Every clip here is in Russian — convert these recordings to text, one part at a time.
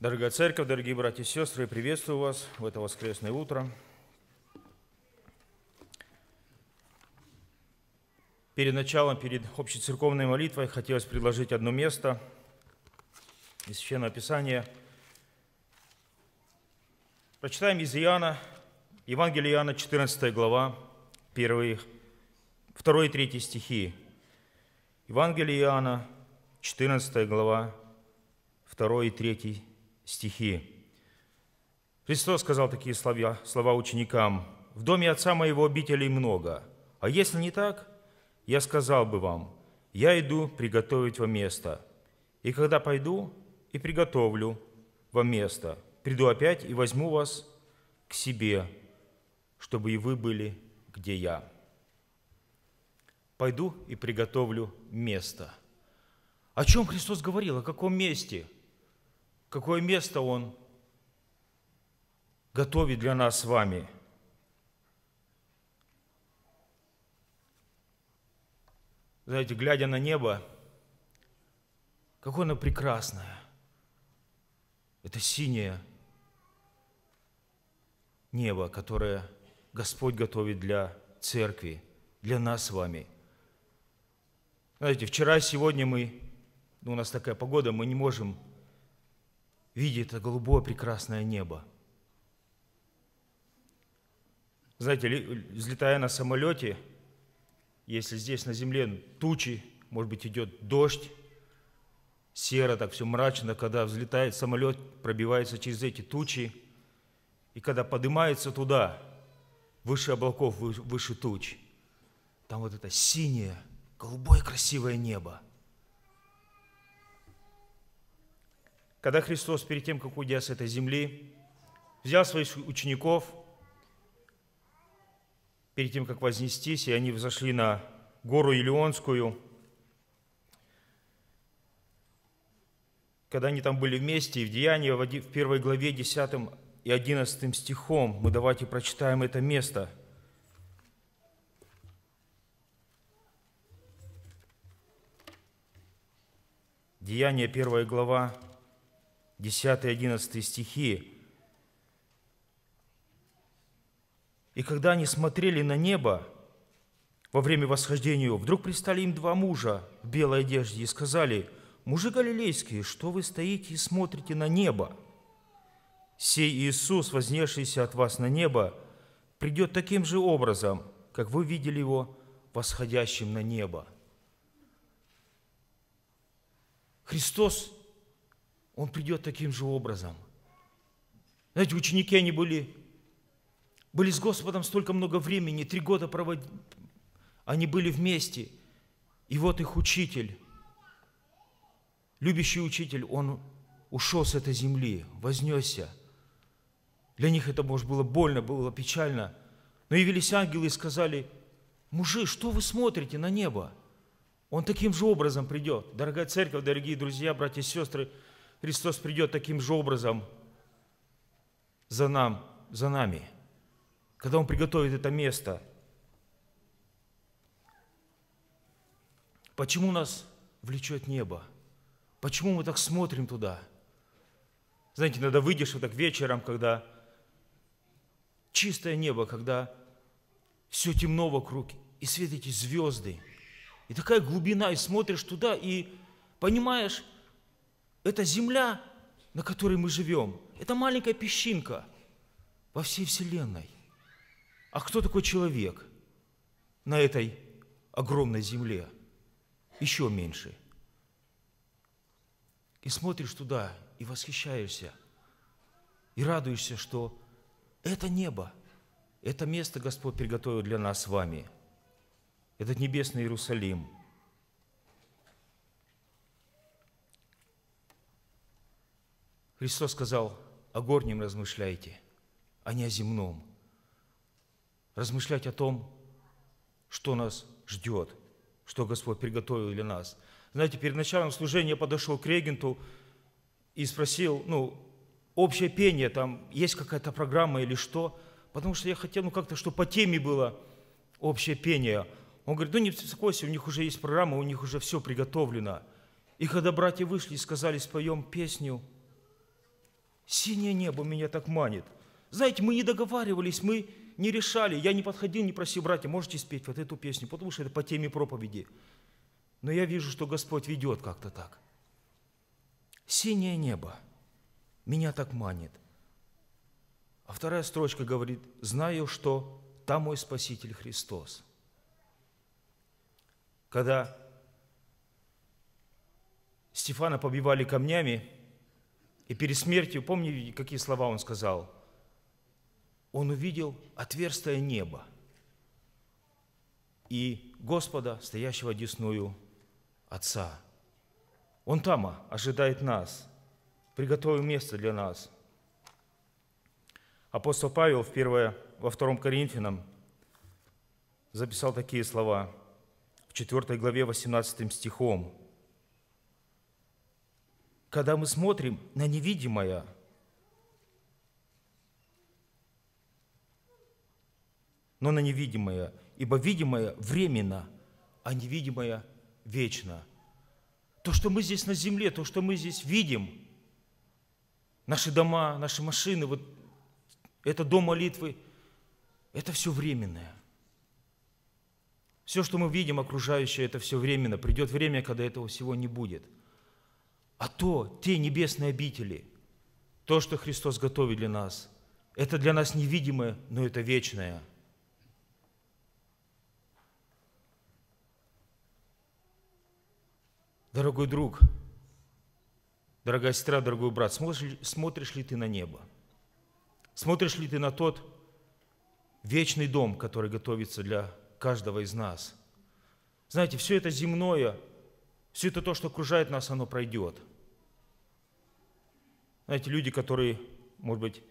Дорогая церковь, дорогие братья и сестры, приветствую вас в это воскресное утро. Перед началом, перед общецерковной молитвой хотелось предложить одно место из Священного Писания. Прочитаем из Иоанна, Евангелие Иоанна, 14 глава, первые, 2 и 3 стихи. Евангелие Иоанна, 14 глава, 2 и 3 стихи. Христос сказал такие слова, слова ученикам. «В доме Отца моего обителей много, а если не так, я сказал бы вам, я иду приготовить вам место. И когда пойду и приготовлю вам место, приду опять и возьму вас к себе, чтобы и вы были, где я. Пойду и приготовлю место. О чем Христос говорил? О каком месте? какое место Он готовит для нас с вами. Знаете, глядя на небо, какое оно прекрасное. Это синее небо, которое Господь готовит для церкви, для нас с вами. Знаете, вчера, сегодня мы, ну, у нас такая погода, мы не можем видя это голубое прекрасное небо. Знаете, взлетая на самолете, если здесь на земле тучи, может быть, идет дождь, серо, так все мрачно, когда взлетает самолет, пробивается через эти тучи, и когда поднимается туда, выше облаков, выше туч, там вот это синее, голубое красивое небо – когда Христос перед тем, как уйдя с этой земли, взял своих учеников, перед тем, как вознестись, и они взошли на гору Илионскую, когда они там были вместе, и в Деянии, в первой главе 10 и 11 стихом, мы давайте прочитаем это место. Деяние, первая глава, 10 и 11 стихи. «И когда они смотрели на небо во время восхождения, вдруг пристали им два мужа в белой одежде и сказали, «Мужи галилейские, что вы стоите и смотрите на небо? Сей Иисус, вознесшийся от вас на небо, придет таким же образом, как вы видели его восходящим на небо». Христос он придет таким же образом. Знаете, ученики, они были, были с Господом столько много времени, три года проводили, они были вместе. И вот их учитель, любящий учитель, он ушел с этой земли, вознесся. Для них это, может, было больно, было печально. Но явились ангелы и сказали, мужи, что вы смотрите на небо? Он таким же образом придет. Дорогая церковь, дорогие друзья, братья и сестры – Христос придет таким же образом за, нам, за нами, когда Он приготовит это место. Почему нас влечет небо? Почему мы так смотрим туда? Знаете, иногда выйдешь вот так вечером, когда чистое небо, когда все темно вокруг, и светят эти звезды, и такая глубина, и смотришь туда, и понимаешь, это земля, на которой мы живем. Это маленькая песчинка во всей Вселенной. А кто такой человек на этой огромной земле? Еще меньше. И смотришь туда, и восхищаешься, и радуешься, что это небо, это место Господь приготовил для нас с вами, этот небесный Иерусалим – Христос сказал, о горнем размышляйте, а не о земном. Размышлять о том, что нас ждет, что Господь приготовил для нас. Знаете, перед началом служения я подошел к регенту и спросил, ну, общее пение, там есть какая-то программа или что, потому что я хотел, ну, как-то, чтобы по теме было общее пение. Он говорит, ну, не беспокойся, у них уже есть программа, у них уже все приготовлено. И когда братья вышли и сказали, споем песню – Синее небо меня так манит. Знаете, мы не договаривались, мы не решали. Я не подходил, не просил, братья, можете спеть вот эту песню, потому что это по теме проповеди. Но я вижу, что Господь ведет как-то так. Синее небо меня так манит. А вторая строчка говорит, знаю, что там мой Спаситель Христос. Когда Стефана побивали камнями, и перед смертью, помни, какие слова он сказал? Он увидел отверстие неба и Господа, стоящего десную Отца. Он там а, ожидает нас, приготовил место для нас. Апостол Павел в первое, во втором Коринфянам записал такие слова в 4 главе 18 стихом когда мы смотрим на невидимое, но на невидимое, ибо видимое временно, а невидимое вечно. То, что мы здесь на земле, то, что мы здесь видим, наши дома, наши машины, вот это дом молитвы, это все временное. Все, что мы видим окружающее, это все временно. Придет время, когда этого всего не будет – а то, те небесные обители, то, что Христос готовит для нас, это для нас невидимое, но это вечное. Дорогой друг, дорогая сестра, дорогой брат, смотришь, смотришь ли ты на небо? Смотришь ли ты на тот вечный дом, который готовится для каждого из нас? Знаете, все это земное, все это то, что окружает нас, оно пройдет. Знаете, люди, которые, может быть,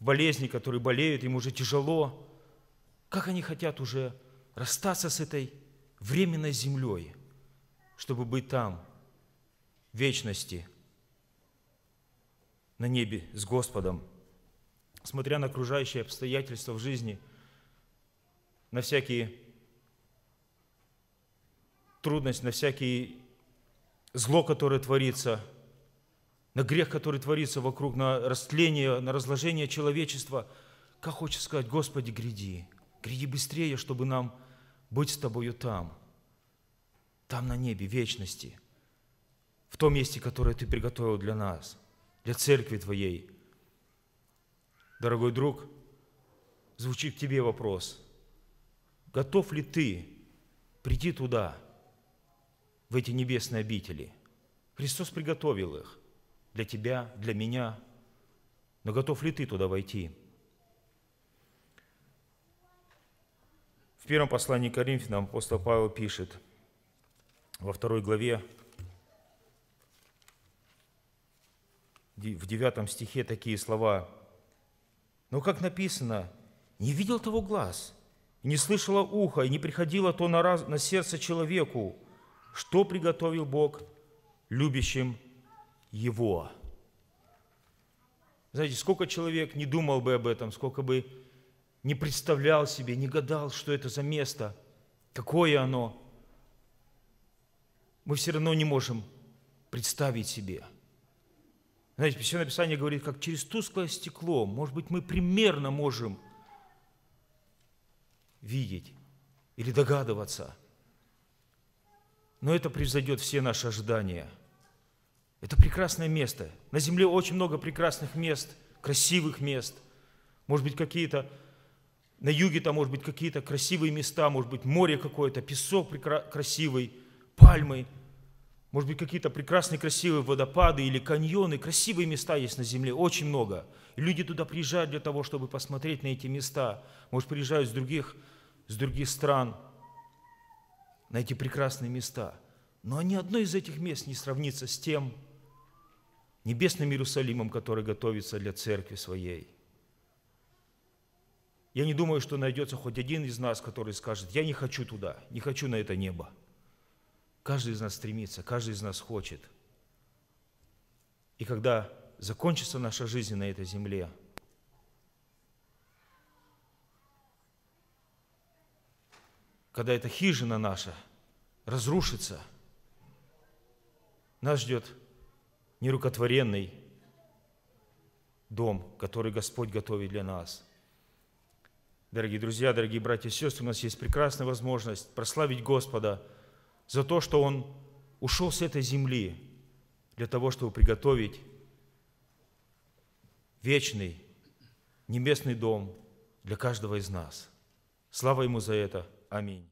в болезни, которые болеют, им уже тяжело, как они хотят уже расстаться с этой временной землей, чтобы быть там, в вечности, на небе с Господом, смотря на окружающие обстоятельства в жизни, на всякие трудности, на всякие зло, которое творится, на грех, который творится вокруг, на растление, на разложение человечества. Как хочешь сказать, Господи, гряди, гряди быстрее, чтобы нам быть с Тобою там, там на небе, в вечности, в том месте, которое Ты приготовил для нас, для церкви Твоей. Дорогой друг, звучит к тебе вопрос. Готов ли ты прийти туда – в эти небесные обители. Христос приготовил их для тебя, для меня. Но готов ли ты туда войти? В первом послании к Коринфянам апостол Павел пишет во второй главе, в девятом стихе такие слова. Но как написано, не видел того глаз, не слышало ухо, и не приходило то на, раз, на сердце человеку, что приготовил Бог любящим Его. Знаете, сколько человек не думал бы об этом, сколько бы не представлял себе, не гадал, что это за место, какое оно, мы все равно не можем представить себе. Знаете, все написание говорит, как через тусклое стекло, может быть, мы примерно можем видеть или догадываться – но это превзойдет все наши ожидания. Это прекрасное место. На земле очень много прекрасных мест, красивых мест. Может быть, какие-то на юге там, может быть, какие-то красивые места, может быть, море какое-то, песок прекра- красивый, пальмы, может быть, какие-то прекрасные красивые водопады или каньоны. Красивые места есть на земле, очень много. И люди туда приезжают для того, чтобы посмотреть на эти места. Может, приезжают с других, с других стран – на эти прекрасные места. Но ни одно из этих мест не сравнится с тем небесным Иерусалимом, который готовится для церкви своей. Я не думаю, что найдется хоть один из нас, который скажет, я не хочу туда, не хочу на это небо. Каждый из нас стремится, каждый из нас хочет. И когда закончится наша жизнь на этой земле – когда эта хижина наша разрушится, нас ждет нерукотворенный дом, который Господь готовит для нас. Дорогие друзья, дорогие братья и сестры, у нас есть прекрасная возможность прославить Господа за то, что Он ушел с этой земли для того, чтобы приготовить вечный небесный дом для каждого из нас. Слава Ему за это! Аминь.